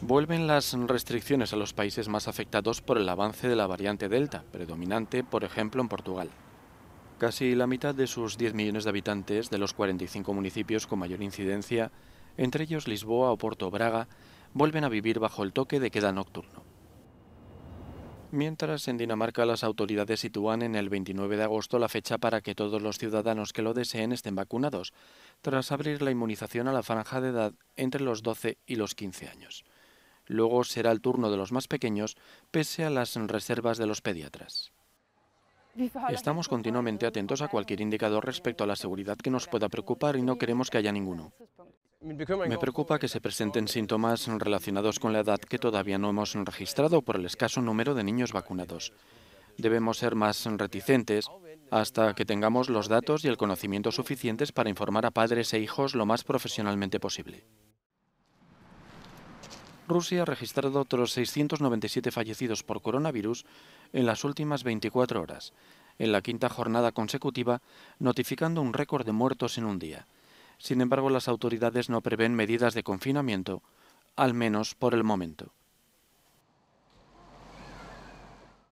Vuelven las restricciones a los países más afectados por el avance de la variante Delta, predominante, por ejemplo, en Portugal. Casi la mitad de sus 10 millones de habitantes de los 45 municipios con mayor incidencia, entre ellos Lisboa o Porto Braga, vuelven a vivir bajo el toque de queda nocturno. Mientras en Dinamarca las autoridades sitúan en el 29 de agosto la fecha para que todos los ciudadanos que lo deseen estén vacunados, tras abrir la inmunización a la franja de edad entre los 12 y los 15 años. Luego será el turno de los más pequeños, pese a las reservas de los pediatras. Estamos continuamente atentos a cualquier indicador respecto a la seguridad que nos pueda preocupar y no queremos que haya ninguno. Me preocupa que se presenten síntomas relacionados con la edad que todavía no hemos registrado por el escaso número de niños vacunados. Debemos ser más reticentes hasta que tengamos los datos y el conocimiento suficientes para informar a padres e hijos lo más profesionalmente posible. Rusia ha registrado otros 697 fallecidos por coronavirus en las últimas 24 horas, en la quinta jornada consecutiva, notificando un récord de muertos en un día. Sin embargo, las autoridades no prevén medidas de confinamiento, al menos por el momento.